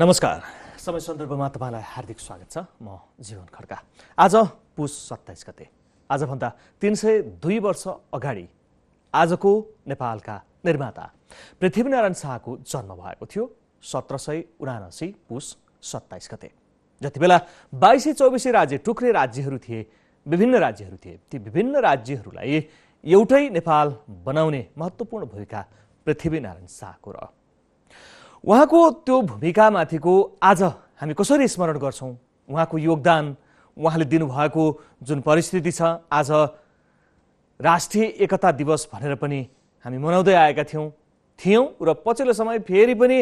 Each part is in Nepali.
नमस्कार समय सन्दर्भमा तपाईँलाई हार्दिक स्वागत छ म जीवन खड्का आज पुस सत्ताइस गते आजभन्दा तिन सय दुई वर्ष अगाडि आजको नेपालका निर्माता पृथ्वीनारायण शाहको जन्म भएको थियो सत्र सय उनासी पुस सत्ताइस गते जति बेला बाइसै चौबिसै राज्य टुक्रे राज्यहरू थिए विभिन्न राज्यहरू थिए ती विभिन्न राज्यहरूलाई एउटै नेपाल बनाउने महत्त्वपूर्ण भूमिका पृथ्वीनारायण शाहको र उहाँको त्यो भूमिकामाथिको आज हामी कसरी स्मरण गर्छौँ उहाँको योगदान उहाँले दिनुभएको जुन परिस्थिति छ आज राष्ट्रिय एकता दिवस भनेर पनि हामी मनाउँदै आएका थियौँ थियौँ र पछिल्लो समय फेरि पनि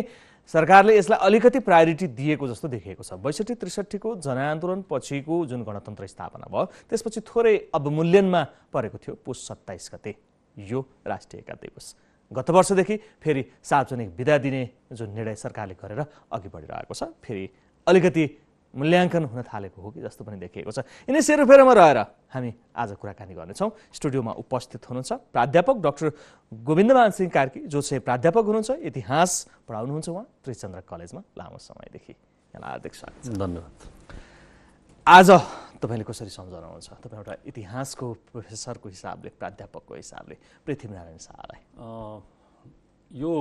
सरकारले यसलाई अलिकति प्रायोरिटी दिएको जस्तो देखिएको छ बैसठी त्रिसठीको जनआन्दोलन पछिको जुन गणतन्त्र स्थापना भयो त्यसपछि थोरै अवमूल्यनमा परेको थियो पुस सत्ताइस गते यो राष्ट्रिय एकता दिवस गत वर्षदेखि फेरि सार्वजनिक विदा दिने जुन निर्णय सरकारले गरेर अघि बढिरहेको छ फेरि अलिकति मूल्याङ्कन हुन थालेको हो कि जस्तो पनि देखिएको छ यिनै सेरोफेरोमा रहेर हामी आज कुराकानी गर्नेछौँ स्टुडियोमा उपस्थित हुनुहुन्छ प्राध्यापक डाक्टर गोविन्दमान सिंह कार्की जो चाहिँ प्राध्यापक हुनुहुन्छ इतिहास पढाउनुहुन्छ उहाँ त्रिचन्द्र कलेजमा लामो समयदेखि यहाँलाई हार्दिक स्वागत धन्यवाद आज तपाईँले कसरी सम्झाउनुहुन्छ तपाईँ एउटा इतिहासको प्रोफेसरको हिसाबले प्राध्यापकको हिसाबले पृथ्वीनारायण शाहलाई यो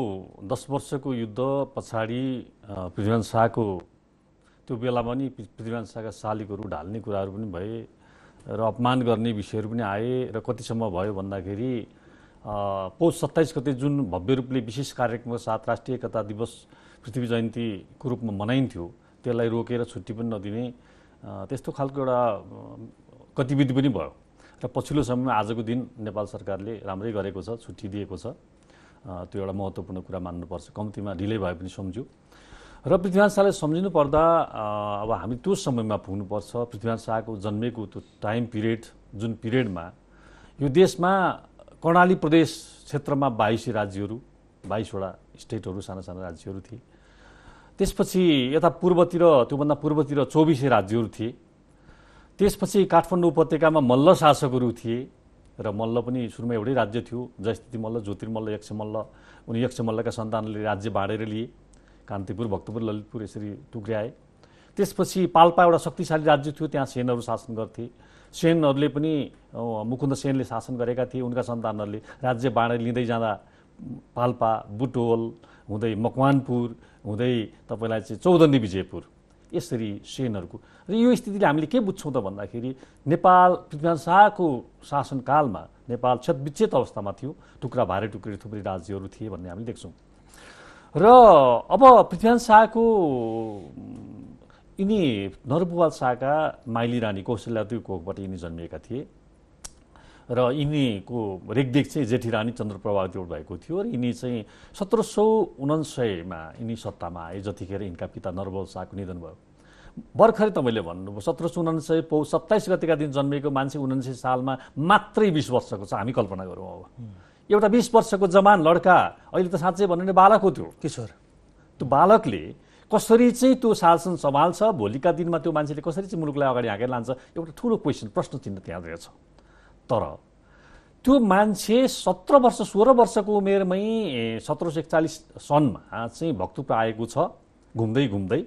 दस वर्षको युद्ध पछाडि पृथ्वीनारायण शाहको त्यो बेला पनि पृथ्वीनारायण शाहका शालिगहरू ढाल्ने कुराहरू पनि भए र अपमान गर्ने विषयहरू पनि आए र कतिसम्म भयो भन्दाखेरि पौष सत्ताइस गते जुन भव्य रूपले विशेष कार्यक्रमको साथ राष्ट्रिय एकता दिवस पृथ्वी जयन्तीको रूपमा मनाइन्थ्यो त्यसलाई रोकेर छुट्टी पनि नदिने त्यस्तो खालको एउटा गतिविधि पनि भयो र पछिल्लो समयमा आजको दिन नेपाल सरकारले राम्रै गरेको छ छुट्टी दिएको छ त्यो एउटा महत्त्वपूर्ण कुरा मान्नुपर्छ कम्तीमा ढिलै भए पनि सम्झ्यो र पृथ्वीनाथ शाहलाई सम्झिनु पर्दा अब हामी त्यो समयमा पुग्नुपर्छ पृथ्वीनाथ शाहको जन्मेको त्यो टाइम पिरियड जुन पिरियडमा यो देशमा कर्णाली प्रदेश क्षेत्रमा बाइसी राज्यहरू बाइसवटा स्टेटहरू साना साना राज्यहरू थिए त्यसपछि यता पूर्वतिर त्योभन्दा पूर्वतिर चौबिसै राज्यहरू थिए त्यसपछि काठमाडौँ उपत्यकामा मल्ल शासकहरू थिए र मल्ल पनि सुरुमा एउटै राज्य थियो जयस्थिति मल्ल ज्योतिर्मल्ल यक्ष मल्ल उनी यक्ष मल्लका सन्तानले राज्य बाँडेर लिए कान्तिपुर भक्तपुर ललितपुर यसरी टुक्र्याए त्यसपछि पाल्पा एउटा शक्तिशाली राज्य थियो त्यहाँ सेनहरू शासन गर्थे सेनहरूले पनि मुकुन्द सेनले शासन गरेका थिए उनका सन्तानहरूले राज्य बाँडेर लिँदै जाँदा पाल्पा बुटोल हुँदै मकवानपुर हुँदै तपाईँलाई चाहिँ चौधन्दी विजयपुर यसरी सेनहरूको र यो स्थितिले हामीले के बुझ्छौँ त भन्दाखेरि नेपाल पृथ्वीनारायण शाहको शासनकालमा नेपाल क्षतविच्छेद अवस्थामा थियो टुक्रा भारे टुक्रे थुप्रै राज्यहरू थिए भन्ने हामी देख्छौँ र अब पृथ्वीनारायण शाहको यिनी नरबुवाल शाहका माइली रानी कौशल्यादेवी कोखबाट यिनी जन्मिएका थिए र यिनीको रेखदेख चाहिँ जेठी रानी जोड भएको थियो र यिनी चाहिँ सत्र सौ उनासयमा यिनी सत्तामा आए जतिखेर यिनका पिता नरबल शाहको निधन भयो भर्खरै तपाईँले भन्नुभयो सत्र सौ उनासय पौ सत्ताइस गतिका दिन जन्मेको मान्छे उनान्सय सालमा मात्रै बिस वर्षको छ हामी कल्पना गरौँ अब एउटा बिस वर्षको जवान लड्का अहिले त साँच्चै भन्यो भने बालक हो त्यो किशोर त्यो बालकले कसरी चाहिँ त्यो शासन सम्हाल्छ भोलिका दिनमा त्यो मान्छेले कसरी चाहिँ मुलुकलाई अगाडि हाँकेर लान्छ एउटा ठुलो क्वेसन प्रश्न चिन्ह त्यहाँ रहेछ तर त्यो मान्छे सत्र वर्ष सोह्र वर्षको उमेरमै सत्र सय एकचालिस सनमा चाहिँ भक्तपुर आएको छ घुम्दै घुम्दै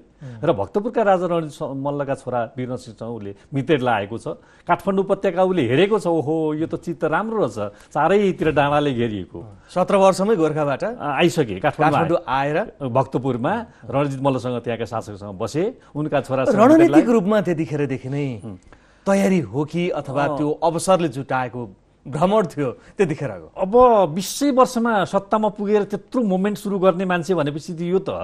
र भक्तपुरका राजा रणित मल्लका छोरा सिंह चौले मितेडलाई आएको छ काठमाडौँ उपत्यका उसले हेरेको छ ओहो यो त चित्त राम्रो रहेछ चारैतिर डाँडाले घेरिएको सत्र वर्षमै गोर्खाबाट आइसके काठमाडौँ आएर भक्तपुरमा रणजित मल्लसँग त्यहाँका शासकसँग बसे उनका छोरा रणनीतिक रूपमा त्यतिखेरदेखि नै तयारी हो कि अथवा त्यो अवसरले जुटाएको भ्रमण थियो त्यतिखेरको अब बिसै वर्षमा सत्तामा पुगेर त्यत्रो मुभमेन्ट सुरु गर्ने मान्छे भनेपछि यो त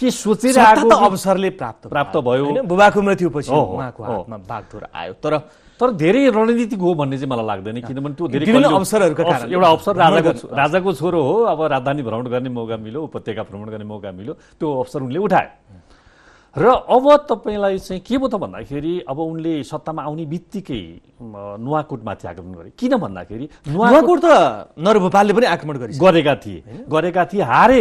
के सोचेर आएको अवसरले प्राप्त प्राप्त भयो बुबाको पछि उहाँको हातमा बागधुर आयो तर तर धेरै रणनीतिक हो भन्ने चाहिँ मलाई लाग्दैन किनभने त्यो धेरै अवसरहरूको कारण एउटा अवसर राजाको राजाको छोरो हो अब राजधानी भ्रमण गर्ने मौका मिल्यो उपत्यका भ्रमण गर्ने मौका मिल्यो त्यो अवसर उनले उठायो र अब तपाईँलाई चाहिँ के भयो त भन्दाखेरि अब उनले सत्तामा आउने बित्तिकै नुवाकोटमाथि आक्रमण गरे किन भन्दाखेरि नुवाकोट त नरभोपालले पनि आक्रमण गरे गरेका थिए गरेका थिए हारे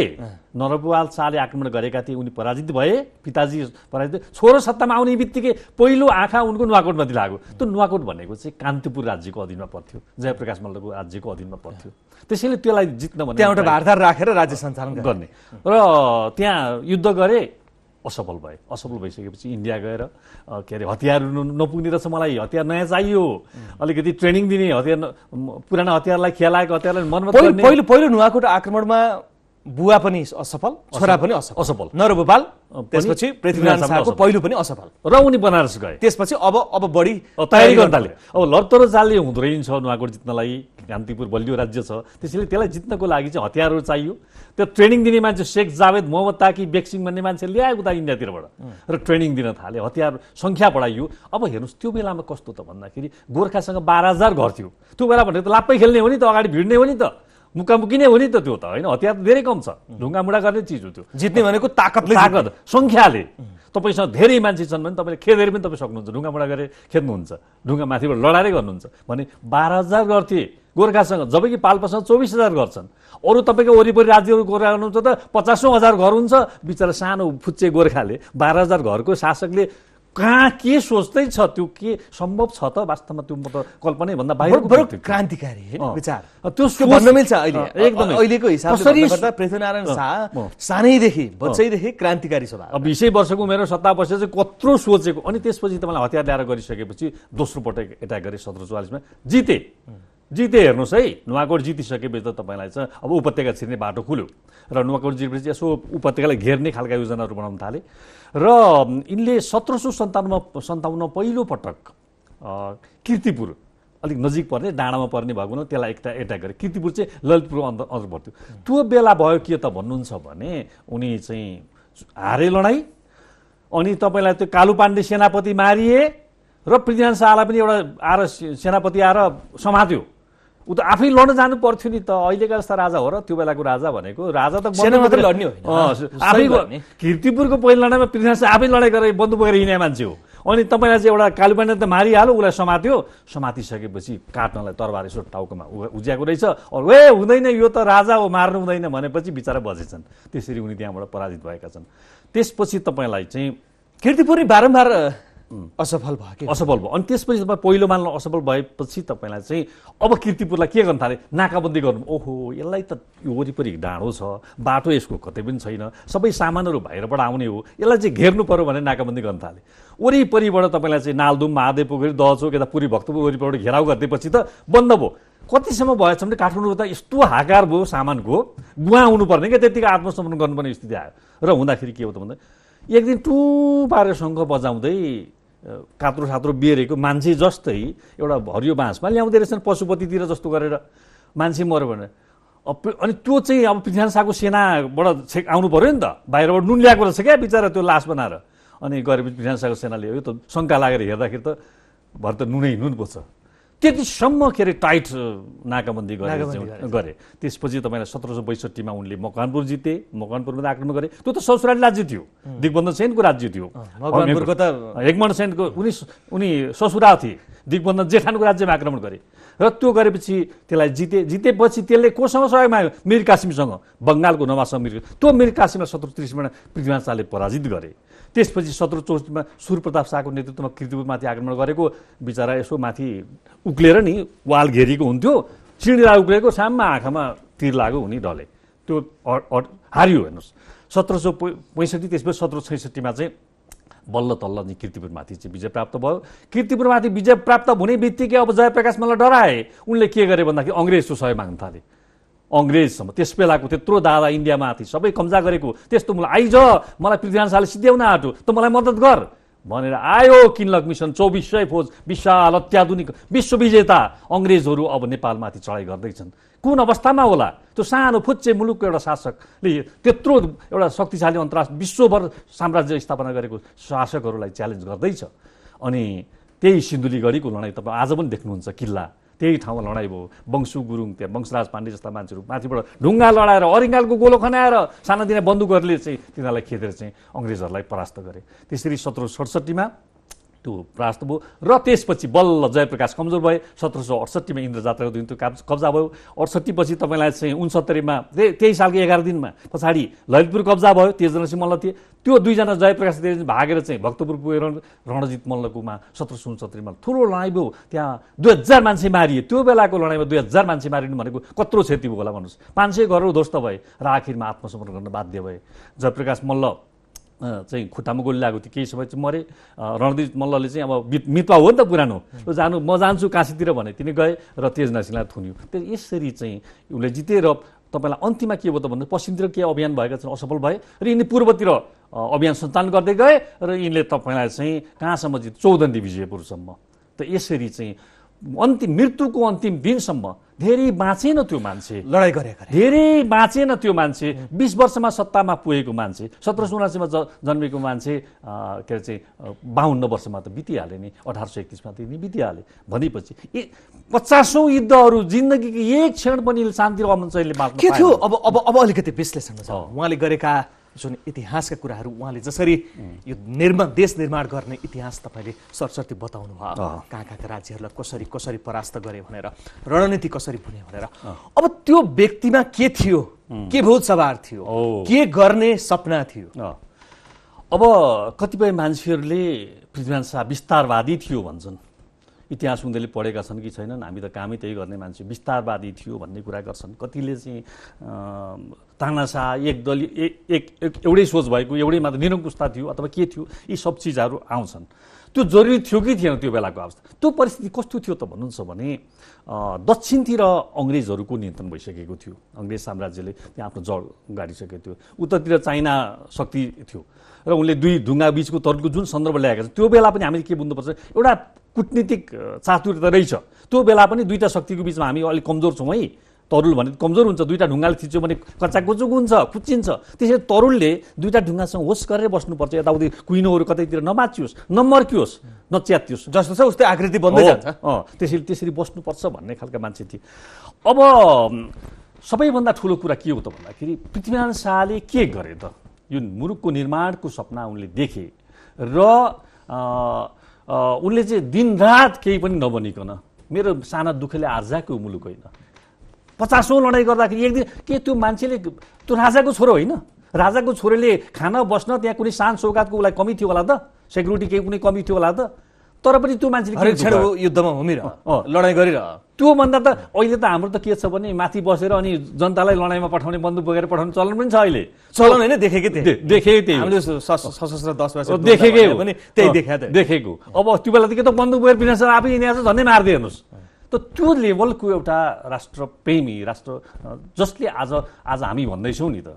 नरभोपाल शाहले आक्रमण गरेका थिए उनी पराजित भए पिताजी पराजित छोरो सत्तामा आउने बित्तिकै पहिलो आँखा उनको नुवाकोटमाथि लाग्यो त्यो नुवाकोट भनेको चाहिँ कान्तिपुर राज्यको अधीनमा पर्थ्यो जयप्रकाश मल्लको राज्यको अधीनमा पर्थ्यो त्यसैले त्यसलाई जित्न भने त्यहाँ एउटा राखेर राज्य सञ्चालन गर्ने र त्यहाँ युद्ध गरे असफल भए असफल भइसकेपछि इन्डिया गएर के अरे हतियार नपुग्ने रहेछ मलाई हतियार नयाँ चाहियो अलिकति ट्रेनिङ दिने हतियार पुरानो हतियारलाई खेलाएको हतियारलाई मन पहिलो पहिलो नुवाकोट आक्रमणमा बुवा पनि असफल छोरा पनि असफल असफल त्यसपछि पृथ्वीनारायण शाहको पहिलो पनि असफल र उनी बनारस गए त्यसपछि अब अब बढी तयारी गर्न थाले अब लत्तर जालले हुँदो रहेछ नुवाकोट जित्नलाई कान्तिपुर बलियो राज्य छ त्यसैले त्यसलाई जित्नको लागि चाहिँ हतियारहरू चाहियो त्यो ट्रेनिङ दिने मान्छे शेख जावेद मोहम्मद ताकी बेक्सिङ भन्ने मान्छे ल्याएको उता इन्डियातिरबाट र ट्रेनिङ दिन थाले हतियार सङ्ख्या बढाइयो अब हेर्नुहोस् त्यो बेलामा कस्तो त भन्दाखेरि गोर्खासँग बाह्र हजार घर थियो त्यो बेला भनेको त लाप्पै खेल्ने हो नि त अगाडि भिड्ने हो नि त मुकामुकी नै हो नि त त्यो त होइन हतियार त धेरै कम छ ढुङ्गा मुढा गर्ने चिज हो त्यो जित्ने भनेको ताकतले ताकत सङ्ख्याले तपाईँसँग धेरै मान्छे छन् भने तपाईँले खेदेर पनि तपाईँ सक्नुहुन्छ ढुङ्गा मुढा गरेर खेद्नुहुन्छ ढुङ्गा माथिबाट लडाएरै गर्नुहुन्छ भने बाह्र हजार गर्थे गोर्खासँग जबकि पाल्पासँग चौबिस हजार घर छन् अरू तपाईँको वरिपरि राज्यहरू गोर्खा गर्नुहुन्छ त पचासौँ हजार घर हुन्छ बिचरा सानो फुच्चे गोर्खाले बाह्र हजार घरको शासकले कहाँ के सोच्दै छ त्यो के सम्भव छ त वास्तवमा त्यो म त कल्पनै भन्दा बाहिर क्रान्तिकारी विचार त्यो भन्न मिल्छ अहिले एकदम अहिलेको हिसाबले पृथ्वीनारायण शाह सानैदेखि बच्चैदेखि क्रान्तिकारी स्वभाव बिसै वर्षको उमेर सत्ता बसेर चाहिँ कत्रो सोचेको अनि त्यसपछि तपाईँलाई हतियार ल्याएर गरिसकेपछि दोस्रो पटक एट्याक गरे सत्र चौवालिसमा जिते जिते हेर्नुहोस् है नुवाकोट जितिसकेपछि त तपाईँलाई चाहिँ अब उपत्यका छिर्ने बाटो खुल्यो र नुवाकोट जितेपछि यसो उपत्यकालाई घेर्ने खालका योजनाहरू बनाउन थाले र यिनले सत्र सौ सन्ताउन्न सन्ताउन्न पहिलोपटक किर्तिपुर अलिक नजिक पर्ने डाँडामा पर्ने भएको हुन त्यसलाई एकता एट्याक गरे किर्तिपुर चाहिँ ललितपुर अन्तर अन्तर पर्थ्यो त्यो बेला भयो के त भन्नुहुन्छ भने उनी चाहिँ हारे लडाइँ अनि तपाईँलाई त्यो कालु पाण्डे सेनापति मारिए र पृथ्वीनारायण शाहलाई पनि एउटा आएर सेनापति आएर समात्यो ऊ त आफै लड्न जानु पर्थ्यो नि त अहिलेका जस्ता राजा हो र त्यो बेलाको राजा भनेको राजा त मात्रै लड्ने आफै किर्तिपुरको पहिलो लडाइँमा पृथ्वीराज आफै लडाइँ गरेर बन्दु बोकेर हिँडे मान्छे हो अनि तपाईँलाई चाहिँ एउटा कालुपाण्डे त मारिहाल्यो उसलाई समात्यो समातिसकेपछि काट्नलाई तरबार यसो टाउकोमा उज्याएको रहेछ अरू ए हुँदैन यो त राजा हो मार्नु हुँदैन भनेपछि बिचरा बजेछन् त्यसरी उनी त्यहाँबाट पराजित भएका छन् त्यसपछि तपाईँलाई चाहिँ किर्तिपुर बारम्बार असफल भयो कि असफल भयो अनि त्यसपछि तपाईँ पहिलो मान्न असफल भएपछि तपाईँलाई चाहिँ अब किर्तिपुरलाई के गर्नु थाले नाकाबन्दी गर्नु ओहो यसलाई त वरिपरि डाँडो छ बाटो यसको कतै पनि छैन सबै सामानहरू बाहिरबाट आउने हो यसलाई चाहिँ घेर्नु पऱ्यो भने नाकाबन्दी गर्न थाले वरिपरिबाट तपाईँलाई चाहिँ नालदुम महादेव पोखरी दहचोक यता पुरी भक्तपुर वरिपरिबाट घेराउ गरिदिएपछि त बन्द भयो कतिसम्म भएछ भने काठमाडौँको त यस्तो हाकार भयो सामानको गुवा हुनुपर्ने क्या त्यतिको आत्मसमर्पण गर्नुपर्ने स्थिति आयो र हुँदाखेरि के हो त भन्दा एक दिन टु पारेर शङ्ख बजाउँदै कात्रो सात्रो बेरेको मान्छे जस्तै एउटा हरियो बाँसमा ल्याउँदै रहेछन् पशुपतितिर जस्तो गरेर मान्छे मऱ्यो भने अनि त्यो चाहिँ अब पृथ्वी शाहको सेनाबाट छेक आउनु पऱ्यो नि त बाहिरबाट नुन ल्याएको रहेछ क्या बिचरा त्यो लास बनाएर अनि गरेपछि पृथ्वी शाहको सेनाले यो त शङ्का लागेर हेर्दाखेरि त भर त नुनै नुन पो छ त्यतिसम्म के अरे टाइट नाकाबन्दी गरे गरे त्यसपछि तपाईँलाई सत्र सय बैसठीमा उनले मकवानपुर जिते मकवानपुरमा आक्रमण गरे त्यो त ससुराली राज्य थियो दिगबन्ध सेनको राज्य थियो हेगमन सेनको उनी उनी ससुरा थिए दिगबन्धन जेठानको राज्यमा आक्रमण गरे र त्यो गरेपछि त्यसलाई जिते जितेपछि त्यसले कोसँग सहयोग माग्यो मिर कासिमसँग बङ्गालको नवासँग मिर त्यो मिर कासिमलाई सत्र त्रिसमा पृथ्वीमा शाहले पराजित गरे त्यसपछि सत्र चौतिसमा सूर्यप्रताप शाहको नेतृत्वमा कृतिपुरमाथि आक्रमण गरेको बिचरा यसो माथि उक्लेर नि वाल घेरिएको हुन्थ्यो चिँडीलाई उक्लेको साममा आँखामा तिर लाग्यो हुने डले त्यो हारियो हेर्नुहोस् सत्र सौ पैँसठी त्यसपछि सत्र छैसठीमा चाहिँ बल्ल तल्ल चाहिँ किर्तिपुरमाथि चाहिँ विजय प्राप्त भयो किर्तिपुरमाथि विजय प्राप्त हुने बित्तिकै अब जयप्रकाश मलाई डराए उनले के गरे भन्दाखेरि अङ्ग्रेजको सहयोग माग्न थाले अङ्ग्रेजसम्म त्यस बेलाको त्यत्रो दादा इन्डियामाथि सबै कब्जा गरेको त्यस्तो मलाई आइज मलाई पृथ्वीनारायण शाहले सिध्याउन आँटो त मलाई मद्दत गर भनेर आयो किनलक मिसन चौबिस सय फौज विशाल अत्याधुनिक विश्वविजेता अङ्ग्रेजहरू अब नेपालमाथि चढाइ गर्दैछन् कुन अवस्थामा होला त्यो सानो फुच्चे मुलुकको एउटा शासकले त्यत्रो एउटा शक्तिशाली अन्तर्राष्ट्र विश्वभर साम्राज्य स्थापना गरेको शासकहरूलाई च्यालेन्ज गर्दैछ अनि त्यही सिन्धुलीगढीको लडाइँ तपाईँ आज पनि देख्नुहुन्छ किल्ला त्यही ठाउँमा लडाइँ भयो वंशु गुरुङ त्यहाँ वंशराज पाण्डे जस्ता मान्छेहरू माथिबाट ढुङ्गा लडाएर अरिङ्गालको गोलो खनाएर सानातिना बन्दुकहरूले चाहिँ तिनीहरूलाई खेदेर चाहिँ अङ्ग्रेजहरूलाई परास्त गरे त्यसरी सत्र सडसट्ठीमा त्यो परास्त भयो र त्यसपछि बल्ल जयप्रकाश कमजोर भए सत्र सौ अडसट्ठीमा इन्द्र दिन त्यो कब्जा भयो अडसट्ठीपछि तपाईँलाई चाहिँ उन्सत्तरीमा त्यही सालको एघार दिनमा पछाडि ललितपुर कब्जा भयो तेजना सिंह मल्ल थिए त्यो दुईजना जयप्रकाश भागेर चाहिँ भक्तपुर पुगेर रणजित मल्लकोमा सत्र सौ उन्सत्तरीमा ठुलो लडाइँ भयो त्यहाँ दुई हजार मान्छे मारिए त्यो बेलाको लडाइँमा दुई हजार मान्छे मारिनु भनेको कत्रो क्षति भयो होला भन्नुहोस् पाँच सय घरहरू ध्वस्त भए र आखिरमा आत्मसमर्पण गर्न बाध्य भए जयप्रकाश मल्ल चाहिँ खुट्टामा गोली लागेको थियो केही समय चाहिँ मरे रणदीप मल्लले चाहिँ अब मितवा हो नि त पुरानो र जानु म जान्छु काशीतिर भने तिनी गए र तेजना सिंहलाई थुन्यो त्यो यसरी चाहिँ उसले जितेर तपाईँलाई अन्तिममा के भयो त भन्दा पश्चिमतिर के अभियान भएका छन् असफल भए र यिनले पूर्वतिर अभियान सञ्चालन गर्दै गए र यिनले तपाईँलाई चाहिँ कहाँसम्म जित चौधन्दी विजयपुरसम्म त यसरी चाहिँ अन्तिम मृत्युको अन्तिम दिनसम्म धेरै बाँचेन त्यो मान्छे लडाइँ गरेका धेरै बाँचेन त्यो मान्छे बिस वर्षमा सत्तामा पुगेको मान्छे सत्र सौ उनासीमा जन्मेको मान्छे के अरे चाहिँ बाहन्न वर्षमा त बितिहाले नि अठार सय एकतिसमा त बितिहाले भनेपछि ए पचासौँ युद्धहरू जिन्दगीको एक क्षण पनि शान्ति र अमन बाँच्नु के थियो अब अब अब अलिकति विश्लेषण छ उहाँले गरेका जुन इतिहासका कुराहरू उहाँले जसरी यो निर्माण देश निर्माण गर्ने इतिहास तपाईँले सरस्वती बताउनु भयो कहाँ कहाँका राज्यहरूलाई कसरी कसरी परास्त गरे भनेर रणनीति कसरी भुने भनेर अब त्यो व्यक्तिमा के थियो के भूत सवार थियो के गर्ने सपना थियो अब कतिपय मान्छेहरूले पृथ्वीनारायण शाह विस्तारवादी थियो भन्छन् इतिहास उनीहरूले पढेका छन् कि छैनन् हामी त कामै त्यही गर्ने मान्छे विस्तारवादी थियो भन्ने कुरा गर्छन् कतिले चाहिँ तानासा एक दलीय एक एउटै सोच भएको एउटै मात्र निरङ्कुशता थियो अथवा के थियो यी सब चिजहरू आउँछन् त्यो जरुरी थियो कि थिएन त्यो बेलाको अवस्था त्यो परिस्थिति कस्तो थियो त भन्नुहुन्छ भने दक्षिणतिर अङ्ग्रेजहरूको नियन्त्रण भइसकेको थियो अङ्ग्रेज साम्राज्यले त्यहाँ आफ्नो जड गाडिसकेको थियो उत्तरतिर चाइना शक्ति थियो र उनले दुई ढुङ्गा बिचको तरुलको जुन सन्दर्भ ल्याएका छन् त्यो बेला पनि हामीले के बुझ्नुपर्छ एउटा कुटनीतिक चातुर्यता रहेछ त्यो बेला पनि दुईवटा शक्तिको बिचमा हामी अलिक कमजोर छौँ है तरुल भने कमजोर हुन्छ दुईवटा ढुङ्गाले थिच्यो भने कच्चा कुचुक हुन्छ कुच्चिन्छ त्यसरी तरुलले दुईवटा ढुङ्गासँग होस् गरेर बस्नुपर्छ यताउति कुहिनोहरू कतैतिर नमाचियोस् नमर्कियोस् नच्यातियोस् जस्तो छ उस्तै आकृति बन्दै जान्छ अँ त्यसरी त्यसरी बस्नुपर्छ भन्ने खालको मान्छे थिए अब सबैभन्दा ठुलो कुरा के हो त भन्दाखेरि पृथ्वीनारायण शाहले के गरे त यो मुलुकको निर्माणको सपना उनले देखे र उनले चाहिँ दिनरात केही पनि नबनिकन मेरो साना दुःखले आर्जाको मुलुक होइन पचासौँ लडाइँ गर्दाखेरि एक दिन के त्यो मान्छेले त्यो राजाको छोरो होइन राजाको छोरोले खान बस्न त्यहाँ कुनै सान सौगातको उसलाई कमी थियो होला त सेक्युरिटी केही कुनै कमी थियो होला त तर पनि त्यो मान्छेले युद्धमा होमिरह लडाइँ गरिरह त्योभन्दा त अहिले त हाम्रो त के छ भने माथि बसेर अनि जनतालाई लडाइँमा पठाउने बन्दुक बोकेर पठाउने चलन पनि छ अहिले चलन होइन देखेकै देखेकै त्यही सशस्त्र दस वर्ष देखेकै हो भने त्यही देखा देखेको अब त्यो बेला त के त बन्दुक बोकेर सर आफै यिनीहरू झन्डै मारिदिए हेर्नुहोस् त त्यो लेभलको एउटा राष्ट्र प्रेमी राष्ट्र जसले आज आज हामी भन्दैछौँ नि त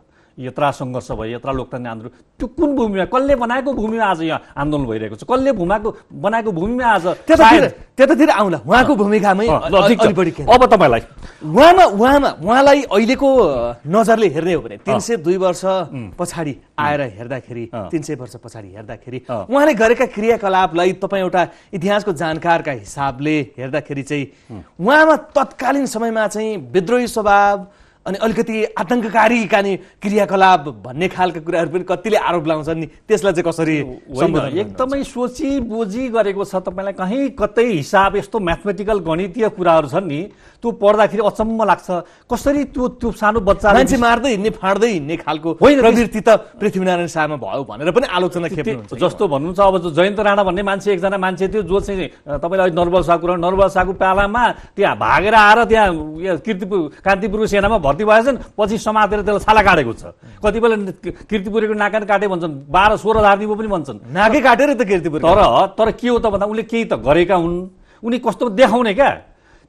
यत्रा सङ्घर्ष भयो यत्रा लोकतान्त्रिक आन्दोलन त्यो कुन भूमिमा कसले बनाएको भूमिमा आज यहाँ आन्दोलन भइरहेको छ कसले भूमाको बनाएको भूमिमा आज त्यतातिर आउँला उहाँको भूमिकामै अब तपाईँलाई उहाँमा उहाँमा उहाँलाई अहिलेको नजरले हेर्ने हो भने तिन सय दुई वर्ष पछाडि आएर हेर्दाखेरि तिन सय वर्ष पछाडि हेर्दाखेरि उहाँले गरेका क्रियाकलापलाई तपाईँ एउटा इतिहासको जानकारका हिसाबले हेर्दाखेरि चाहिँ उहाँमा तत्कालीन समयमा चाहिँ विद्रोही स्वभाव अनि अलिकति आतङ्ककारी कानी क्रियाकलाप भन्ने खालका कुराहरू पनि कतिले आरोप लगाउँछन् नि त्यसलाई चाहिँ कसरी एकदमै सोची बोजी गरेको छ तपाईँलाई कहीँ कतै हिसाब यस्तो म्याथमेटिकल गणितीय कुराहरू छन् नि त्यो पढ्दाखेरि अचम्म लाग्छ कसरी त्यो त्यो सानो बच्चा मान्छे मार्दै हिँड्ने फाँड्दै हिँड्ने खालको होइन प्रवृत्ति त पृथ्वीनारायण शाहमा भयो भनेर पनि आलोचना खेप्नु जस्तो भन्नुहुन्छ अब जयन्त राणा भन्ने मान्छे एकजना मान्छे थियो जो चाहिँ तपाईँलाई अहिले नर्बल कुरा नर्बल शाहको पालामा त्यहाँ भागेर आएर त्यहाँ किर्तिपुर कान्तिपुर सेनामा भर्ती भर्ती भएछन् पछि समातेर त्यसलाई छाला काटेको छ कति बेला किर्तिपुरीको नाका काटे भन्छन् बाह्र सोह्र हजार पनि भन्छन् नाकै काटेर त किर्तिपुर तर तर के हो त भन्दा उसले केही त गरेका हुन् उनी कस्तो देखाउने क्या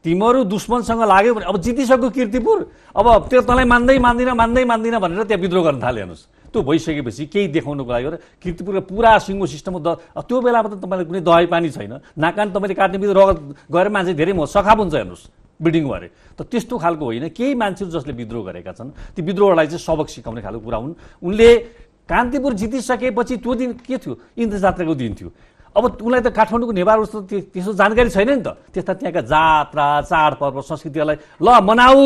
तिमीहरू दुश्मनसँग लाग्यो भने अब जितिसक्यो किर्तिपुर अब त्यो तँलाई मान्दै मान्दिनँ मान्दै मान्दिनँ भनेर त्यहाँ विद्रोह गर्न थाले हेर्नुहोस् त्यो भइसकेपछि केही देखाउनुको लागि किर्तिपुरको पुरा सिङ्गो सिस्टम द त्यो बेलामा त तपाईँलाई कुनै दवाई पानी छैन नाकान तपाईँले काट्ने बित्तिकै रगत गएर मान्छे धेरै सखाप हुन्छ हेर्नुहोस् बिल्डिङ गरे त त्यस्तो खालको होइन केही मान्छेहरू जसले विद्रोह गरेका छन् ती विद्रोहलाई चाहिँ सबक सिकाउने खालको कुरा हुन् उनले कान्तिपुर जितिसकेपछि त्यो दिन के थियो इन्द्र जात्राको दिन थियो अब उनलाई त काठमाडौँको नेवार जस्तो त्यस्तो जानकारी छैन नि त त्यस्ता त्यहाँका जात्रा चाडपर्व संस्कृतिहरूलाई ल मनाऊ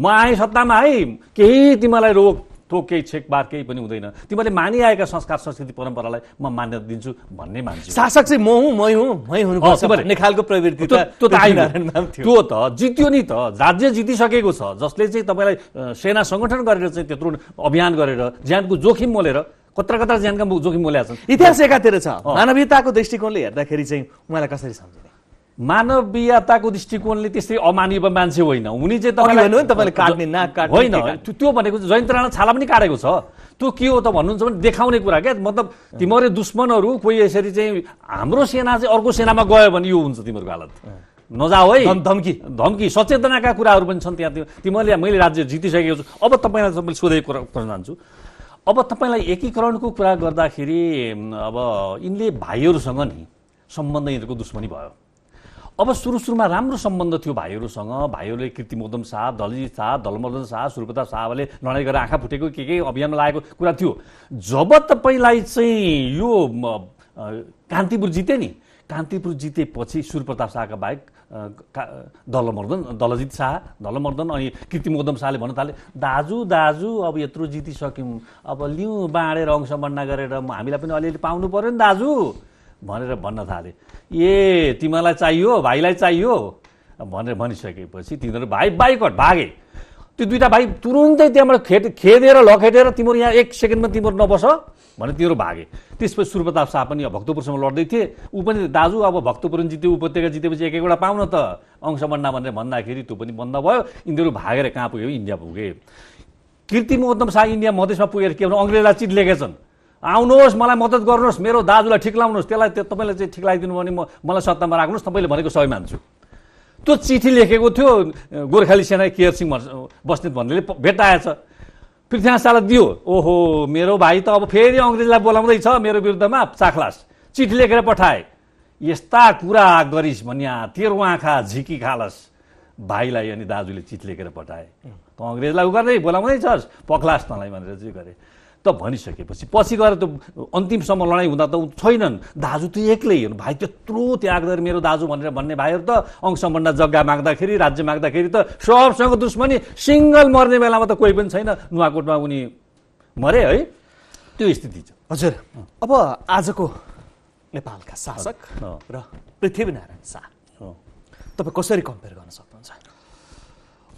म आएँ सत्तामा है केही तिमीलाई रोग छेक छेकबार केही पनि हुँदैन तिमीहरूले मानिआएका संस्कार संस्कृति परम्परालाई म मान्यता दिन्छु भन्ने मान्छे शासक चाहिँ म हुँ मै हुँ मै हुनु भन्ने खालको प्रवृत्ति त्यो त त्यो त जित्यो नि त राज्य जितिसकेको छ जसले चाहिँ तपाईँलाई सेना सङ्गठन गरेर चाहिँ त्यत्रो अभियान गरेर ज्यानको जोखिम मोलेर कत्र कत्र ज्यानका जोखिम मोलेका छन् इतिहास एकातिर छ मानवीयताको दृष्टिकोणले हेर्दाखेरि चाहिँ उहाँलाई कसरी सम्झिने मानवीयताको दृष्टिकोणले त्यस्तै अमानिव मान्छे होइन उनी चाहिँ तपाईँले काट्ने नाक काट्ने होइन त्यो भनेको जयन्त राणा छाला पनि काटेको छ त्यो के हो त भन्नुहुन्छ भने देखाउने कुरा क्या मतलब तिमीहरू दुश्मनहरू कोही यसरी चाहिँ हाम्रो सेना चाहिँ अर्को सेनामा गयो भने यो हुन्छ तिमीहरूको हालत नजाओ है धम्की धम्की सचेतनाका कुराहरू पनि छन् त्यहाँ तिमीहरूले मैले राज्य जितिसकेको छु अब तपाईँलाई मैले सोधेको कुरा गर्न जान्छु अब तपाईँलाई एकीकरणको कुरा गर्दाखेरि अब यिनले भाइहरूसँग नि सम्बन्ध यिनीहरूको दुश्मनी भयो अब सुरु सुरुमा राम्रो सम्बन्ध थियो भाइहरूसँग भाइहरूले कृतिमोदम शाह दलजित शाह दलमदन शाह सुरप्रताप शाहले लडाइँ गरेर आँखा फुटेको के के अभियानमा लागेको कुरा थियो जब तपाईँलाई चाहिँ यो कान्तिपुर जिते नि कान्तिपुर जितेपछि सुरप्रताप शाहका बाहेक दलमर्दन दलजित शाह दलमर्दन अनि कृतिमोदम शाहले भन्न थाले दाजु दाजु अब यत्रो जितिसक्यौँ अब लिउँ बाँडेर अंश बन्ना गरेर हामीलाई पनि अलिअलि पाउनु पऱ्यो नि दाजु भनेर भन्न थाले ए तिमीलाई चाहियो भाइलाई चाहियो भनेर भनिसकेपछि तिनीहरू भाइ बाइकट भागे त्यो दुइटा भाइ तुरुन्तै त्यहाँबाट खेद खेदेर लखेटेर तिमीहरू यहाँ एक सेकेन्डमा तिमीहरू नबस भनेर तिनीहरू भागे त्यसपछि सुर्पताप शाह पनि भक्तपुरसँग लड्दै थिए ऊ पनि दाजु अब भक्तपुर जित्यो उपत्यका जितेपछि एक एकवटा पाउन त अंश बन्ना भनेर भन्दाखेरि त्यो पनि बन्द भयो यिनीहरू भागेर कहाँ पुग्यो इन्डिया पुगे कृति मोहत्तम शाह इन्डिया मधेसमा पुगेर के भन्नु अङ्ग्रेजलाई चिट लेखेछन् आउनुहोस् मलाई मद्दत गर्नुहोस् मेरो दाजुलाई ठिक लाउनुहोस् त्यसलाई त्यो तपाईँले चाहिँ ठिक लगाइदिनु भने म मलाई सत्तामा राख्नुहोस् तपाईँले भनेको सबै मान्छु त्यो चिठी लेखेको थियो गोर्खाली सेना केयर सिंह बस्नेत भन्नेले भेटाएछ आएछ दियो ओहो मेरो भाइ त अब फेरि अङ्ग्रेजलाई बोलाउँदैछ मेरो विरुद्धमा चाखलास चिठी लेखेर पठाए यस्ता कुरा गरिस् भने तेरो आँखा झिकी खालस भाइलाई अनि दाजुले चिठी लेखेर पठाए त अङ्ग्रेजलाई उ गर्दै बोलाउँदैछस् पखलास् तँलाई भनेर चाहिँ गरेँ त भनिसकेपछि पछि गएर त्यो अन्तिमसम्म लडाइँ हुँदा त छैनन् दाजु त एक्लै हेर्नु भाइ त्यत्रो त्याग गरेर मेरो दाजु भनेर भन्ने भाइहरू त अङ्गसम्बन्ध जग्गा माग्दाखेरि राज्य माग्दाखेरि त सबसँग दुश्मनी सिङ्गल मर्ने बेलामा त कोही पनि छैन नुवाकोटमा उनी मरे है त्यो स्थिति छ हजुर अब आजको नेपालका शासक र पृथ्वीनारायण शाह तपाईँ कसरी कम्पेयर गर्न सक्नुहुन्छ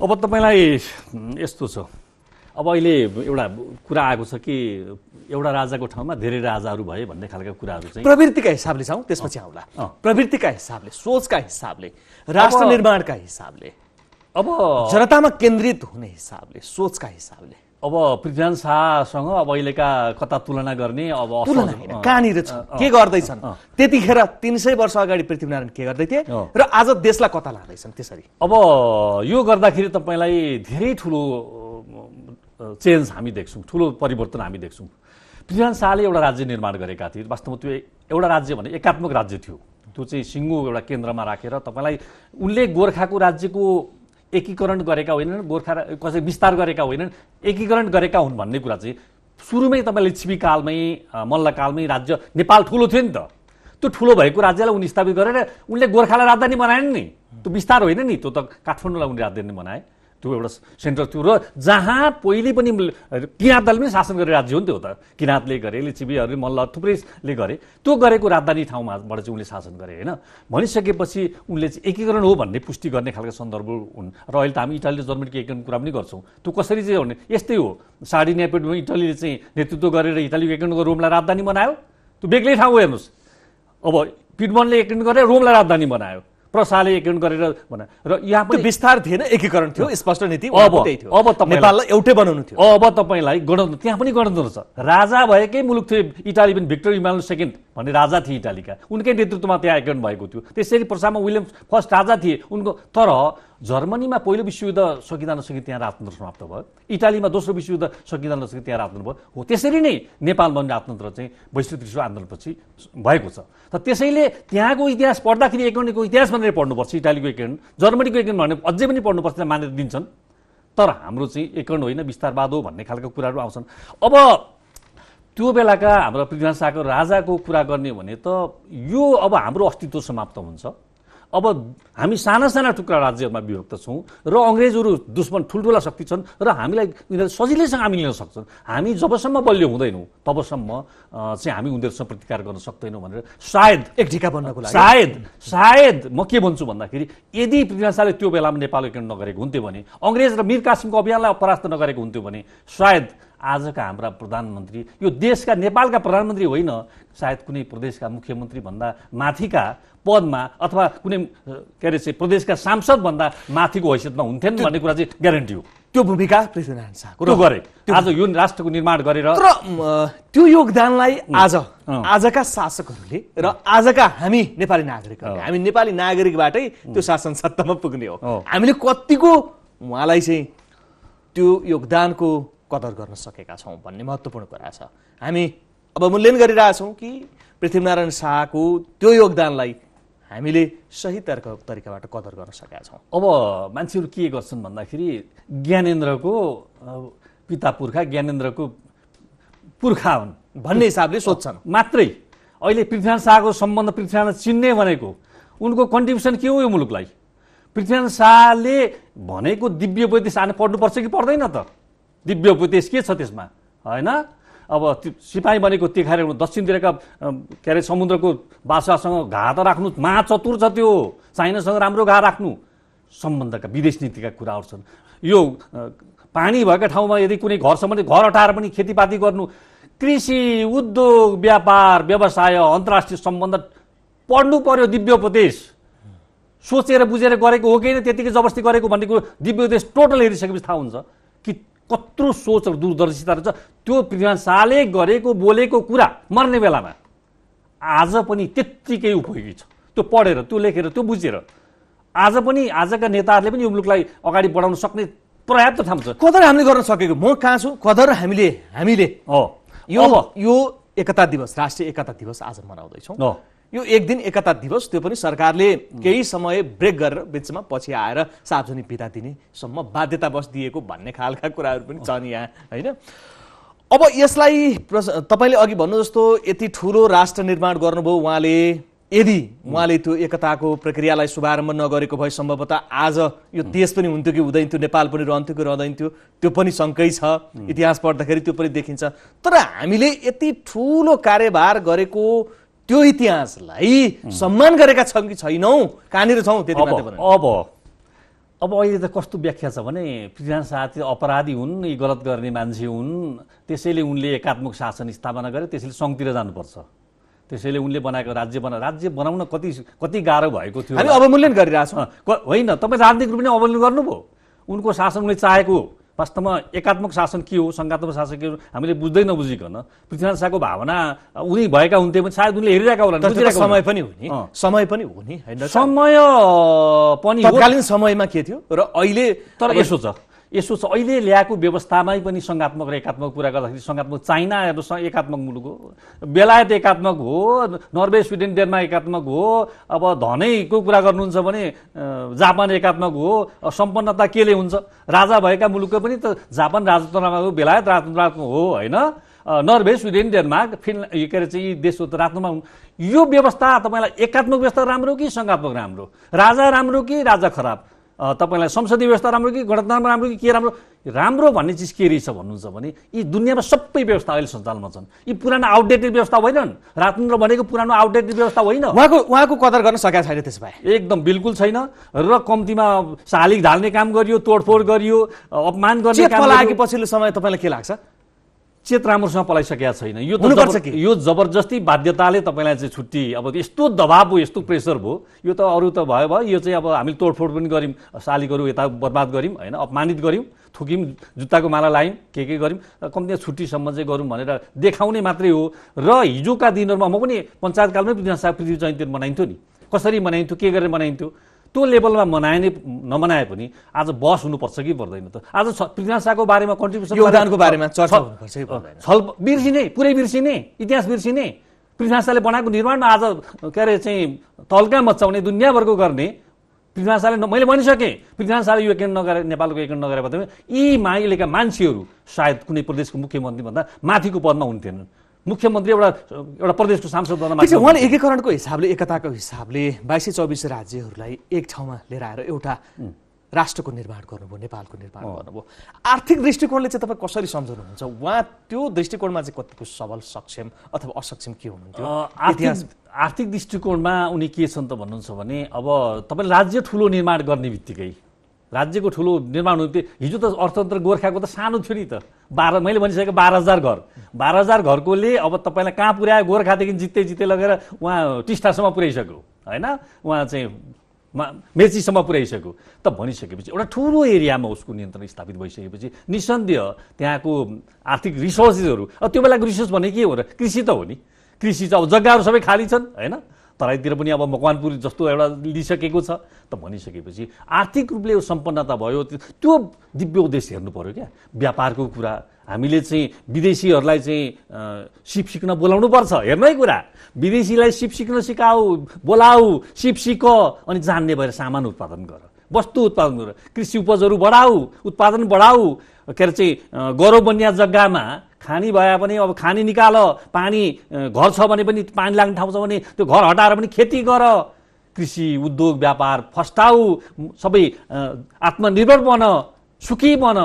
अब तपाईँलाई यस्तो छ अब अहिले एउटा कुरा आएको छ कि एउटा राजाको ठाउँमा धेरै राजाहरू भए भन्ने खालका कुराहरू चाहिँ प्रवृत्तिका हिसाबले छौँ त्यसपछि आउला प्रवृत्तिका हिसाबले सोचका हिसाबले राष्ट्र निर्माणका हिसाबले अब जनतामा केन्द्रित हुने हिसाबले सोचका हिसाबले अब पृथ्वीनारायण शाहसँग अब अहिलेका कता तुलना गर्ने अब कहाँनिर छ के गर्दैछन् त्यतिखेर तिन सय वर्ष अगाडि पृथ्वीनारायण के गर्दै थिए र आज देशलाई कता लाँदैछन् त्यसरी अब यो गर्दाखेरि तपाईँलाई धेरै ठुलो चेन्ज हामी देख्छौँ ठुलो परिवर्तन हामी देख्छौँ पृथ्वीनारायण शाहले एउटा राज्य निर्माण गरेका थिए वास्तवमा त्यो एउटा राज्य भने एकात्मक राज्य थियो त्यो चाहिँ सिङ्गो एउटा केन्द्रमा राखेर तपाईँलाई उनले गोर्खाको राज्यको एकीकरण गरेका होइनन् गोर्खा कसै विस्तार गरेका होइनन् एकीकरण गरेका हुन् भन्ने कुरा चाहिँ सुरुमै तपाईँले छिपीकालमै मल्लकालमै राज्य नेपाल ठुलो थियो नि त त्यो ठुलो भएको राज्यलाई उनी स्थापित गरेर उनले गोर्खालाई राजधानी बनाएन नि त्यो विस्तार होइन नि त्यो त काठमाडौँलाई उनले राजधानी बनाए त्यो एउटा सेन्ट्रल थियो र जहाँ पहिले पनि किराँत दल पनि शासन गरेर राज्य हो नि त्यो त किराँतले गरे लिचिबीहरूले मल्ल थुप्रैले गरे त्यो गरेको राजधानी ठाउँमाबाट चाहिँ उनले शासन गरे होइन भनिसकेपछि उनले चाहिँ एकीकरण हो भन्ने पुष्टि गर्ने खालको सन्दर्भ हुन् र अहिले त हामी र जर्मनीको एकीकरण कुरा पनि गर्छौँ त्यो कसरी चाहिँ भने यस्तै हो साढे न्यापेडमा इटालीले चाहिँ नेतृत्व गरेर इटालीको एकीकरणको रोमलाई राजधानी बनायो त्यो बेग्लै ठाउँ हो हेर्नुहोस् अब पिडमनले एकीकरण गरेर रोमलाई राजधानी बनायो प्रसाले एकीकरण गरेर भन र यहाँ पनि विस्तार थिएन एकीकरण थियो स्पष्ट नीति अब त्यही थियो अब तपाईँ नेपाललाई एउटै बनाउनु थियो अब तपाईँलाई गणतन्त्र त्यहाँ पनि गणतन्त्र छ राजा भएकै मुलुक थियो इटाली पनि भिक्टोरी इमानु सेकेन्ड भन्ने राजा थिए इटालीका उनकै नेतृत्वमा त्यहाँ एकीकरण भएको थियो त्यसरी प्रसामा विलियम फर्स्ट राजा थिए उनको तर जर्मनीमा पहिलो विश्वयुद्ध सकिँदा नसकि त्यहाँ राजतन्त्र समाप्त भयो इटालीमा दोस्रो विश्वयुद्ध सकिँदा नसकि त्यहाँ राजतन्त्र भयो हो त्यसरी नै नेपालमा राजतन्त्र चाहिँ वैश्विक विश्व आन्दोलनपछि भएको छ त त्यसैले त्यहाँको इतिहास पढ्दाखेरि एकेन्डको इतिहास भनेर पढ्नुपर्छ इटालीको एकेन्ड जर्मनीको एकेन्ड भने अझै पनि पढ्नुपर्छ मान्यता दिन्छन् तर हाम्रो चाहिँ एकेन्ड होइन विस्तारवाद हो भन्ने खालको कुराहरू आउँछन् अब त्यो बेलाका हाम्रो पृथ्वीनाथ शाहको राजाको कुरा गर्ने भने त यो अब हाम्रो अस्तित्व समाप्त हुन्छ अब हामी साना साना टुक्रा राज्यमा विभक्त छौँ र अङ्ग्रेजहरू दुश्मन ठुल्ठुला शक्ति छन् र हामीलाई उनीहरू सजिलैसँग हामी लिन सक्छन् हामी जबसम्म बलियो हुँदैनौँ तबसम्म चाहिँ हामी उनीहरूसँग प्रतिकार गर्न सक्दैनौँ भनेर सायद एक ढिका बन्नको लागि सायद सायद म के भन्छु भन्दाखेरि यदि पृथ्वीराज शाहले त्यो बेलामा नेपाल नगरेको हुन्थ्यो भने अङ्ग्रेज र मिर कासिमको अभियानलाई परास्त नगरेको हुन्थ्यो भने सायद आजका हाम्रा प्रधानमन्त्री यो देशका नेपालका प्रधानमन्त्री होइन सायद कुनै प्रदेशका मुख्यमन्त्रीभन्दा माथिका पदमा अथवा कुनै के अरे चाहिँ प्रदेशका सांसदभन्दा माथिको हैसियतमा हुन्थेन भन्ने कुरा चाहिँ ग्यारेन्टी हो त्यो भूमिका पृथ्वीनारायण शाहको गरे आज यो राष्ट्रको निर्माण गरेर तर त्यो योगदानलाई आज आजका शासकहरूले र आजका हामी नेपाली नागरिकहरूले हामी नेपाली नागरिकबाटै त्यो शासन सत्तामा पुग्ने हो हामीले कतिको उहाँलाई चाहिँ त्यो योगदानको कदर गर्न सकेका छौँ भन्ने महत्त्वपूर्ण कुरा छ हामी अब मूल्यन गरिरहेछौँ कि पृथ्वीनारायण शाहको त्यो योगदानलाई हामीले सही तर्क तरिकाबाट कदर गर्न सकेका छौँ अब मान्छेहरू के गर्छन् भन्दाखेरि ज्ञानेन्द्रको पिता पुर्खा ज्ञानेन्द्रको पुर्खा हुन् भन्ने हिसाबले सोध्छन् मात्रै अहिले पृथ्वीनारायण शाहको सम्बन्ध पृथ्वीनारायण चिन्ने भनेको उनको कन्ट्रिब्युसन के हो यो मुलुकलाई पृथ्वीनारायण शाहले भनेको दिव्य वैदेश सानो पढ्नुपर्छ कि पर्दैन त दिव्य उपदेश के छ त्यसमा होइन अब सिपाही बनेको तिखाएर दक्षिणतिरका के अरे समुद्रको बासासँग घा त राख्नु चतुर छ त्यो चाइनासँग राम्रो घा राख्नु सम्बन्धका विदेश नीतिका कुराहरू छन् यो पानी भएका ठाउँमा यदि कुनै घर सम्बन्धी घर हटाएर पनि खेतीपाती गर्नु कृषि उद्योग व्यापार व्यवसाय अन्तर्राष्ट्रिय सम्बन्ध पढ्नु पर्यो दिव्य उपदेश सोचेर बुझेर गरेको हो कि त्यतिकै जबरस्ती गरेको भन्ने दिव्य उपदेश टोटल हेरिसकेपछि थाहा हुन्छ कि कत्रो सोच र दूरदर्शिता रहेछ त्यो शाहले गरेको बोलेको कुरा मर्ने बेलामा आज पनि त्यत्तिकै उपयोगी छ त्यो पढेर त्यो लेखेर त्यो बुझेर आज पनि आजका नेताहरूले पनि यो मुलुकलाई अगाडि बढाउन सक्ने पर्याप्त ठाउँ छ कदर हामीले गर्न सकेको म कहाँ छु कदर हामीले हामीले हो यो यो एकता दिवस राष्ट्रिय एकता दिवस आज मनाउँदैछौँ यो एक दिन एकता दिवस त्यो पनि सरकारले केही समय ब्रेक गरेर बिचमा पछि आएर सार्वजनिक बिदा दिनेसम्म बाध्यतावश दिएको भन्ने खालका कुराहरू पनि छन् यहाँ होइन अब यसलाई तपाईँले अघि भन्नु जस्तो यति ठुलो राष्ट्र निर्माण गर्नुभयो उहाँले यदि उहाँले त्यो एकताको प्रक्रियालाई शुभारम्भ नगरेको भए सम्भवतः आज यो देश पनि हुन्थ्यो कि हुँदैन थियो नेपाल पनि रहन्थ्यो कि रहँदैन थियो त्यो पनि शङ्कै छ इतिहास पढ्दाखेरि त्यो पनि देखिन्छ तर हामीले यति ठुलो कार्यभार गरेको त्यो इतिहासलाई सम्मान गरेका छौँ कि छैनौँ कहाँनिर छौँ त्यति अब अब अहिले त कस्तो व्याख्या छ भने पृथ्वीनारायण शाह अपराधी हुन् यी गलत गर्ने मान्छे हुन् त्यसैले उनले एकात्मक शासन स्थापना गरे त्यसैले सङ्घतिर जानुपर्छ त्यसैले उनले बनाएको राज्य बना राज्य बनाउन कति कति गाह्रो भएको थियो हामी अवमूल्यन गरिरहेछौँ होइन तपाईँ राजनीतिक रूपले अवमूल्यन गर्नुभयो उनको शासन उनले चाहेको वास्तवमा एकात्मक शासन के हो सङ्घात्मक शासन के हो हामीले बुझ्दै नबुझिकन पृथ्वीनाथ शाहको भावना उनी भएका हुन्थे भने सायद उनले हेरिरहेका होला समय पनि हो समय पनि हो नि होइन समय पनि समयमा के थियो र अहिले तर यसो छ यसो छ अहिले ल्याएको व्यवस्थामै पनि सङ्घात्मक र एकात्मक कुरा गर्दाखेरि सङ्घात्मक चाइनाहरू एकात्मक मुलुक हो बेलायत एकात्मक हो नर्वे स्विडेन डेनमार्क एकात्मक हो अब धनैको कुरा गर्नुहुन्छ भने जापान एकात्मक हो सम्पन्नता केले हुन्छ राजा भएका मुलुकको पनि त जापान राजतन्त्रमा हो बेलायत राजतन्त्रमा हो होइन नर्वे स्विडेन डेनमार्क फिन के अरे चाहिँ यी देशहरू त राजतन्त्रमा यो व्यवस्था तपाईँलाई एकात्मक व्यवस्था राम्रो कि सङ्घात्मक राम्रो राजा राम्रो कि राजा खराब तपाईँलाई संसदीय व्यवस्था राम्रो कि गणतन्त्रमा राम्रो कि के राम्रो राम्रो भन्ने चिज के रहेछ भन्नुहुन्छ भने यी दुनियाँमा सबै व्यवस्था अहिले सञ्चालनमा छन् यी पुरानो आउटडेटेड व्यवस्था होइनन् राजतन्त्र भनेको पुरानो आउटडेटेड व्यवस्था होइन उहाँको उहाँको कदर गर्न सकेको छैन त्यस भए एकदम बिल्कुल छैन र कम्तीमा शालिक ढाल्ने काम गरियो तोडफोड गरियो अपमान गर्ने काम पछिल्लो समय तपाईँलाई के लाग्छ चेत राम्रोसँग पलाइसकेका छैन यो त यो जबरजस्ती बाध्यताले तपाईँलाई चाहिँ छुट्टी अब यस्तो दबाब हो यस्तो प्रेसर भयो यो त अरू त भयो भयो यो चाहिँ अब हामीले तोडफोड पनि गऱ्यौँ शालिगहरू यता बर्बाद गऱ्यौँ होइन अपमानित गऱ्यौँ थुक्यौँ जुत्ताको माला लायौँ के के गऱ्यौँ कम्तीमा छुट्टीसम्म चाहिँ गरौँ भनेर देखाउने मात्रै हो र हिजोका दिनहरूमा म पनि पञ्चायतकालमै पृथ्वी पृथ्वी जयन्ती मनाइन्थ्यो नि कसरी मनाइन्थ्यो के गरेर मनाइन्थ्यो त्यो लेभलमा मनाए नै नमनाए पनि आज बस हुनुपर्छ कि पर्दैन त आज पृथ्वीनाथ शाहको बारेमा कन्ट्रिब्युसन योगदानको बारेमा चर्चा छल बिर्सिने पुरै बिर्सिने इतिहास बिर्सिने पृथ्वीनाथ शाहले बनाएको निर्माणमा आज के अरे चाहिँ तल्का मचाउने दुनियाँभरको गर्ने पृथ्वीनाथ शाहले मैले भनिसकेँ पृथ्वीनाथ शाहले यो नगरे नेपालको एकेन्ड नगरे भन्दा यी माइलेका मान्छेहरू सायद कुनै प्रदेशको मुख्यमन्त्रीभन्दा माथिको पदमा हुन्थेनन् मुख्यमन्त्री एउटा एउटा प्रदेशको सांसद उहाँले एकीकरणको हिसाबले एकताको हिसाबले बाइस सय चौबिस राज्यहरूलाई एक ठाउँमा लिएर आएर एउटा राष्ट्रको निर्माण गर्नुभयो नेपालको निर्माण गर्नुभयो आर्थिक दृष्टिकोणले चाहिँ तपाईँ कसरी सम्झाउनुहुन्छ उहाँ त्यो दृष्टिकोणमा चाहिँ कतिको सबल सक्षम अथवा असक्षम के हुनुहुन्थ्यो आर्थिक दृष्टिकोणमा उनी के छन् त भन्नुहुन्छ भने अब तपाईँ राज्य ठुलो निर्माण गर्ने बित्तिकै राज्यको ठुलो निर्माण हुन्थ्यो हिजो त अर्थतन्त्र गोर्खाको त सानो थियो नि त बाह्र मैले भनिसकेको बाह्र हजार घर बाह्र हजार घरकोले अब तपाईँलाई कहाँ पुर्यायो गोर्खादेखि जित्दै जित्दै लगेर उहाँ टिस्टासम्म पुर्याइसक्यो होइन उहाँ चाहिँ मेचीसम्म पुर्याइसक्यो त भनिसकेपछि एउटा ठुलो एरियामा उसको नियन्त्रण स्थापित भइसकेपछि निसन्देह त्यहाँको आर्थिक रिसोर्सेसहरू अब त्यो बेलाको रिसोर्स भने के हो र कृषि त हो नि कृषि चाहिँ अब जग्गाहरू सबै खाली छन् होइन तराईतिर पनि अब मकवानपुर जस्तो एउटा लिइसकेको छ त भनिसकेपछि आर्थिक रूपले सम्पन्नता भयो त्यो दिव्य उद्देश्य हेर्नु पऱ्यो क्या व्यापारको कुरा हामीले चाहिँ विदेशीहरूलाई चाहिँ सिप सिक्न बोलाउनुपर्छ हेर्नै कुरा विदेशीलाई सिप सिक्न सिकाऊ बोलाऊ सिप सिक अनि जान्ने भएर सामान उत्पादन गर वस्तु उत्पादन गर कृषि उपजहरू बढाऊ उत्पादन बढाऊ के अरे चाहिँ गौरव बनिया जग्गामा खानी भए पनि अब खानी निकाल पानी घर छ भने पनि पानी लाग्ने ठाउँ छ भने त्यो घर हटाएर पनि खेती गर कृषि उद्योग व्यापार फस्टाऊ सबै आत्मनिर्भर बन सुखी बन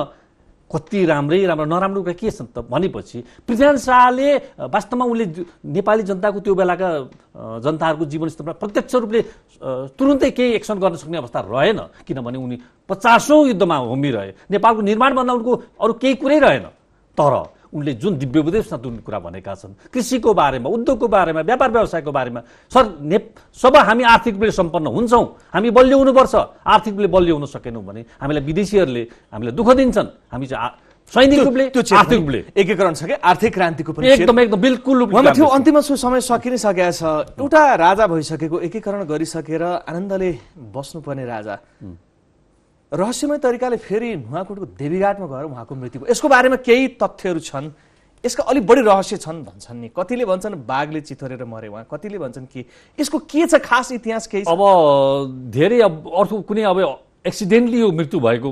कति राम्रै राम्रो नराम्रो कुरा के छन् त भनेपछि पृथ्वीनारायण शाहले वास्तवमा उनले नेपाली जनताको त्यो बेलाका जनताहरूको जीवनस्तरमा प्रत्यक्ष रूपले तुरुन्तै केही एक्सन गर्न सक्ने अवस्था रहेन किनभने उनी पचासौँ युद्धमा होमिरहे नेपालको निर्माणभन्दा उनको अरू केही कुरै रहेन तर उनले जुन दिव्य उपदेशमा जुन कुरा भनेका छन् कृषिको बारेमा उद्योगको बारेमा व्यापार व्यवसायको बारेमा सर ने सब हामी आर्थिक रूपले सम्पन्न हुन्छौँ हामी बलियो हुनुपर्छ आर्थिक रूपले बलियो हुन सकेनौँ भने हामीलाई विदेशीहरूले हामीलाई दुःख दिन्छन् हामी चाहिँ सैनिक रूपले आर्थिक रूपले एकीकरण छ आर्थिक क्रान्तिको पनि एकदम एकदम बिल्कुल उहाँमा थियो अन्तिममा समय सकिनै छ एउटा राजा भइसकेको एकीकरण गरिसकेर आनन्दले बस्नुपर्ने राजा रहस्यमय तरिकाले फेरि नुवाकोटको देवीघाटमा गएर उहाँको मृत्यु यसको बारेमा केही तथ्यहरू छन् यसका अलिक बढी रहस्य छन् भन्छन् नि कतिले भन्छन् बाघले चितोरेर मरे उहाँ कतिले भन्छन् कि यसको के छ खास इतिहास केही अब धेरै अब कुनै अब एक्सिडेन्टली यो मृत्यु भएको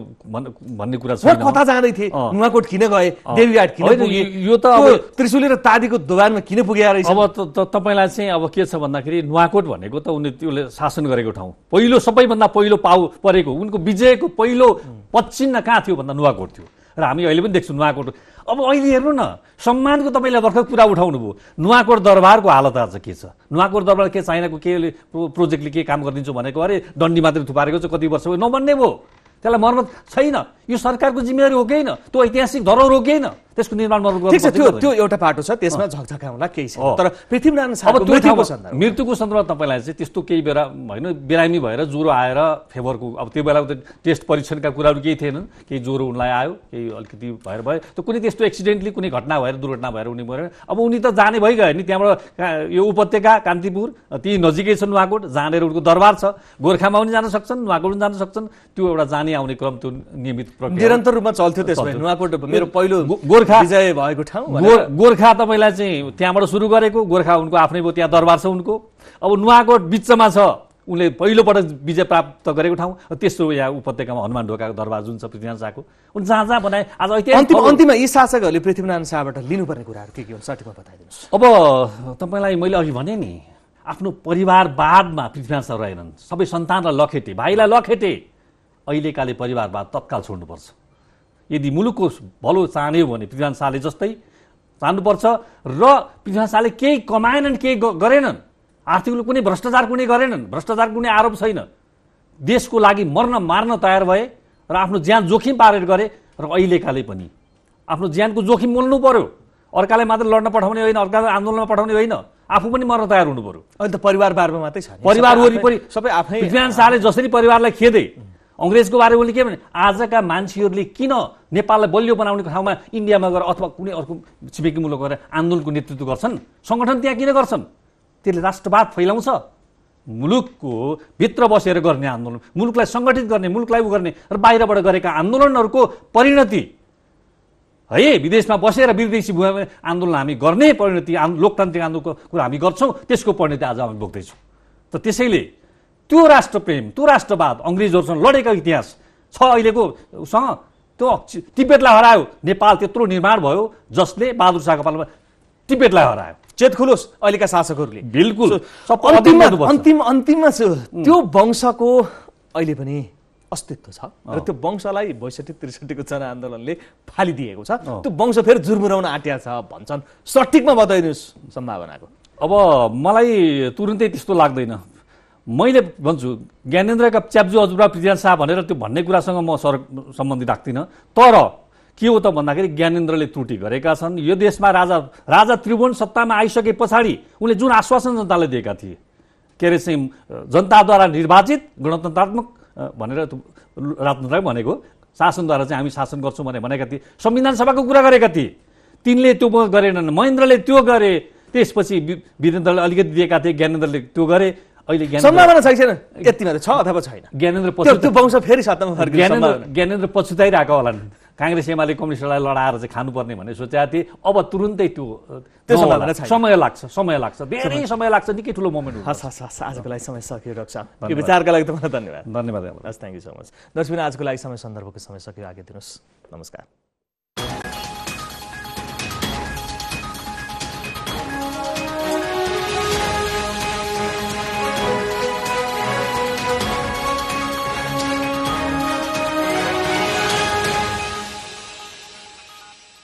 भन्ने कुरा छ कता जाँदै थिए नुवाकोट किन गए देवीघाट किन पुगे यो त अब त्रिशुली र तादीको दोकानमा किन पुगेर रहेछ अब तपाईँलाई चाहिँ अब के छ भन्दाखेरि नुवाकोट भनेको त उनले त्यसले शासन गरेको ठाउँ पहिलो सबैभन्दा पहिलो पाउ परेको उनको विजयको पहिलो पश्चिम कहाँ थियो भन्दा नुवाकोट थियो र हामी अहिले पनि देख्छौँ नुवाकोट अब अहिले हेर्नु न सम्मानको तपाईँले भर्खर कुरा उठाउनु भयो नुवाकोट दरबारको हालत आज के छ नुवाकोट दरबार के चाइनाको के प्रोजेक्टले के काम गरिदिन्छु भनेको अरे डन्डी मात्रै थुपारेको छ कति वर्ष भयो नबन्ने भयो त्यसलाई मर्मत छैन यो सरकारको जिम्मेवारी हो कि होइन त्यो ऐतिहासिक धरोहर हो कि होइन त्यसको निर्माण त्यो त्यो एउटा पाटो छ त्यसमा होला केही छ तर पृथ्वीनारायण अब मृत्युको सन्दर्भमा तपाईँलाई चाहिँ त्यस्तो केही बेला होइन बिरामी भएर ज्वरो आएर फेभरको अब त्यो बेलाको त टेस्ट परीक्षणका कुराहरू केही थिएनन् केही ज्वरो उनलाई आयो केही अलिकति भएर भयो त कुनै त्यस्तो एक्सिडेन्टली कुनै घटना भएर दुर्घटना भएर उनी मरेर अब उनी त जाने भइगयो नि त्यहाँबाट यो उपत्यका कान्तिपुर ती नजिकै छन् उहाँकोट जानेर उनको दरबार छ गोर्खामा पनि जान सक्छन् उहाँको पनि जान सक्छन् त्यो एउटा जाने आउने क्रम त्यो नियमित निरन्तर रूपमा चल्थ्यो त्यसमा नुवाकोट मेरो पहिलो गोर्खा विजय भएको ठाउँ गोर्खा तपाईँलाई चाहिँ त्यहाँबाट सुरु गरेको गोर्खा उनको आफ्नै भयो त्यहाँ दरबार छ उनको अब नुवाकोट बिचमा छ उनले पहिलोपटक विजय प्राप्त गरेको ठाउँ त्यस्तो यहाँ उपत्यकामा हनुमान ढोकाको दरबार जुन छ पृथ्वीनारायण शाहको उन जहाँ जहाँ बनाए आज अन्तिम अन्तिममा यी शासकहरूले पृथ्वीनारायण शाहबाट लिनुपर्ने कुराहरू के के हुन् सठिकमा बताइदिनुहोस् अब तपाईँलाई मैले अघि भने नि आफ्नो परिवारवादमा पृथ्वीनारायण शाह रहेनन् सबै सन्तानलाई लखेटे भाइलाई लखेटे अहिलेकाले परिवारवाद तत्काल छोड्नुपर्छ यदि मुलुकको भलो हो भने पृथ्वीनारायण शाहले जस्तै चाहनुपर्छ र पृथ्वी शाहले केही कमाएनन् केही गरेनन् आर्थिक कुनै भ्रष्टाचार कुनै गरेनन् भ्रष्टाचार कुनै आरोप छैन देशको लागि मर्न मार्न तयार भए र आफ्नो ज्यान जोखिम पारेर गरे र अहिलेकाले पनि आफ्नो ज्यानको जोखिम मोल्नु पर्यो अर्कालाई मात्र लड्न पठाउने होइन अर्कालाई आन्दोलनमा पठाउने होइन आफू पनि मर्न तयार हुनु पर्यो त परिवार बारमा मात्रै छ परिवार वरिपरि सबै आफै शाहले जसरी परिवारलाई खेदे अङ्ग्रेजको बारेमा उसले के भने आजका मान्छेहरूले किन नेपाललाई बलियो बनाउने ठाउँमा इन्डियामा गएर अथवा कुनै अर्को छिमेकी मुलुक गएर आन्दोलनको नेतृत्व गर्छन् सङ्गठन त्यहाँ किन गर्छन् त्यसले राष्ट्रवाद फैलाउँछ मुलुकको भित्र बसेर गर्ने आन्दोलन मुलुकलाई सङ्गठित गर्ने मुलुकलाई उ गर्ने र बाहिरबाट गरेका आन्दोलनहरूको परिणति है विदेशमा बसेर विदेशी भूमि आन्दोलन हामी गर्ने परिणति लोकतान्त्रिक आन्दोलनको कुरा हामी गर्छौँ त्यसको परिणति आज हामी भोग्दैछौँ त त्यसैले त्यो राष्ट्रप्रेम त्यो राष्ट्रवाद अङ्ग्रेजहरूसँग लडेको इतिहास छ अहिलेको उसँग त्यो तिब्बतलाई हरायो नेपाल त्यत्रो निर्माण भयो जसले बहादुर शाहको पालमा तिब्बतलाई हरायो चेत खुलोस् अहिलेका शासकहरूले बिल्कुल अन्तिम अन्तिममा त्यो वंशको अहिले पनि अस्तित्व छ र त्यो वंशलाई बैसठी त्रिसठीको जनआन्दोलनले फालिदिएको छ त्यो वंश फेरि जुर्मुराउन आँट्या छ भन्छन् सठिकमा बताइदिनुहोस् सम्भावनाको अब मलाई तुरुन्तै त्यस्तो लाग्दैन मैले भन्छु ज्ञानेन्द्रका च्याप्जु हजुरबा पृथ्वीराज शाह भनेर त्यो भन्ने कुरासँग म सर सम्बन्धी राख्दिनँ तर के हो त भन्दाखेरि ज्ञानेन्द्रले त्रुटि गरेका छन् यो देशमा राजा राजा त्रिभुवन सत्तामा आइसके पछाडि उनले जुन आश्वासन जनतालाई दिएका थिए के अरे चाहिँ जनताद्वारा निर्वाचित गणतन्त्रात्मक भनेर राजतन्त्र भनेको शासनद्वारा चाहिँ हामी शासन गर्छौँ भनेर भनेका थिए संविधान सभाको कुरा गरेका थिए तिनले त्यो गरेनन् महेन्द्रले त्यो गरे त्यसपछि वीरेन्द्रले अलिकति दिएका थिए ज्ञानेन्द्रले त्यो गरे अहिले सम्भावना छैन छ अथवा छैन ज्ञानेन्द्र त्यो वंश फेरि सत्तामा ज्ञानेन्द्र ज्ञानेन्द्र पछुताइरहेको नि काङ्ग्रेस एमाले कम्युनिस्टलाई लडाएर चाहिँ खानुपर्ने भन्ने सोचेका थिए अब तुरुन्तै त्यो त्यो समय लाग्छ समय लाग्छ धेरै समय लाग्छ निकै ठुलो मोमेन्ट हस् हस् हस् आजको लागि समय सकियो रक्षा यो विचारका लागि तपाईँलाई धन्यवाद धन्यवाद हस् थ्याङ्क यू सो मच दर्शक आजको लागि समय सन्दर्भको समय सकियो आगे दिनुहोस् नमस्कार